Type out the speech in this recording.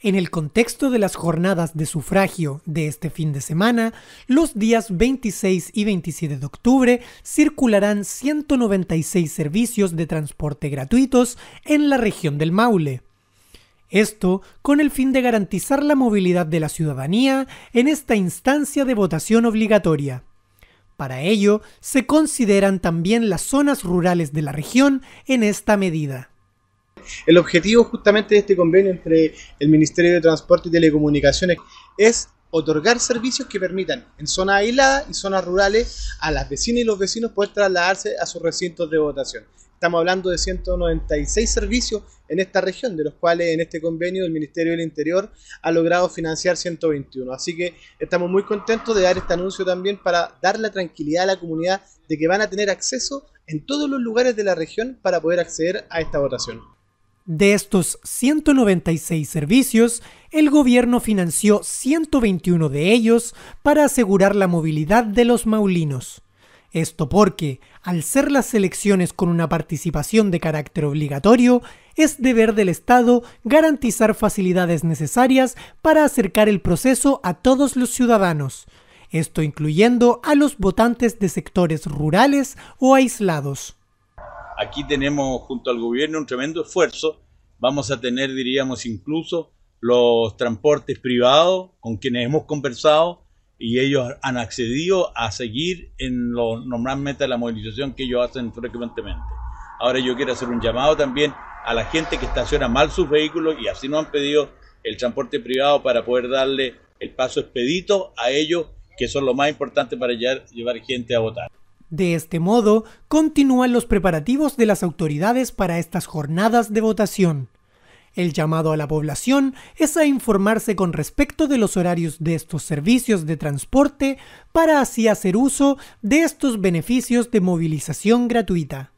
En el contexto de las jornadas de sufragio de este fin de semana, los días 26 y 27 de octubre circularán 196 servicios de transporte gratuitos en la región del Maule. Esto con el fin de garantizar la movilidad de la ciudadanía en esta instancia de votación obligatoria. Para ello, se consideran también las zonas rurales de la región en esta medida. El objetivo justamente de este convenio entre el Ministerio de Transporte y Telecomunicaciones es otorgar servicios que permitan en zonas aisladas y zonas rurales a las vecinas y los vecinos poder trasladarse a sus recintos de votación. Estamos hablando de 196 servicios en esta región, de los cuales en este convenio el Ministerio del Interior ha logrado financiar 121. Así que estamos muy contentos de dar este anuncio también para dar la tranquilidad a la comunidad de que van a tener acceso en todos los lugares de la región para poder acceder a esta votación. De estos 196 servicios, el gobierno financió 121 de ellos para asegurar la movilidad de los maulinos. Esto porque, al ser las elecciones con una participación de carácter obligatorio, es deber del Estado garantizar facilidades necesarias para acercar el proceso a todos los ciudadanos, esto incluyendo a los votantes de sectores rurales o aislados. Aquí tenemos junto al gobierno un tremendo esfuerzo. Vamos a tener, diríamos, incluso los transportes privados con quienes hemos conversado y ellos han accedido a seguir en los normalmente la movilización que ellos hacen frecuentemente. Ahora yo quiero hacer un llamado también a la gente que estaciona mal sus vehículos y así nos han pedido el transporte privado para poder darle el paso expedito a ellos, que son lo más importante para llevar gente a votar. De este modo, continúan los preparativos de las autoridades para estas jornadas de votación. El llamado a la población es a informarse con respecto de los horarios de estos servicios de transporte para así hacer uso de estos beneficios de movilización gratuita.